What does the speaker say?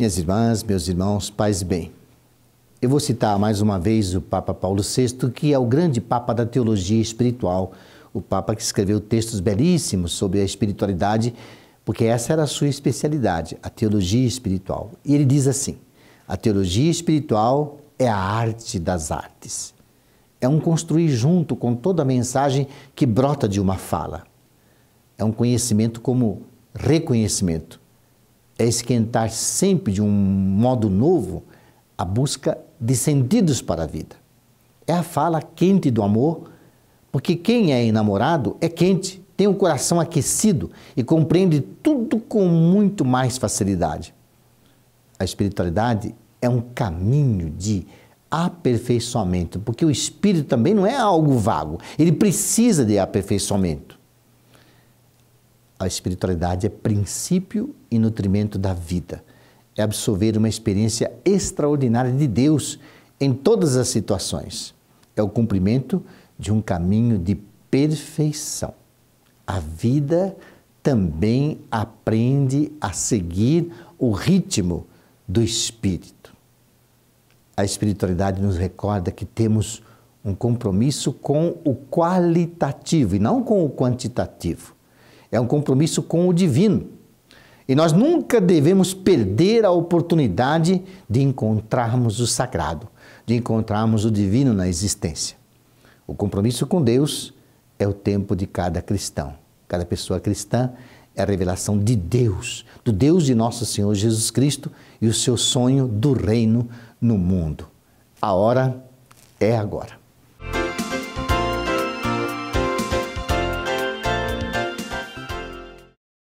Minhas irmãs, meus irmãos, paz e bem. Eu vou citar mais uma vez o Papa Paulo VI, que é o grande Papa da teologia espiritual, o Papa que escreveu textos belíssimos sobre a espiritualidade, porque essa era a sua especialidade, a teologia espiritual. E ele diz assim: a teologia espiritual é a arte das artes. É um construir junto com toda a mensagem que brota de uma fala. É um conhecimento como reconhecimento é esquentar sempre de um modo novo a busca de sentidos para a vida. É a fala quente do amor, porque quem é enamorado é quente, tem o um coração aquecido e compreende tudo com muito mais facilidade. A espiritualidade é um caminho de aperfeiçoamento, porque o espírito também não é algo vago, ele precisa de aperfeiçoamento. A espiritualidade é princípio e nutrimento da vida. É absorver uma experiência extraordinária de Deus em todas as situações. É o cumprimento de um caminho de perfeição. A vida também aprende a seguir o ritmo do espírito. A espiritualidade nos recorda que temos um compromisso com o qualitativo e não com o quantitativo é um compromisso com o divino. E nós nunca devemos perder a oportunidade de encontrarmos o sagrado, de encontrarmos o divino na existência. O compromisso com Deus é o tempo de cada cristão. Cada pessoa cristã é a revelação de Deus, do Deus de nosso Senhor Jesus Cristo e o seu sonho do reino no mundo. A hora é agora.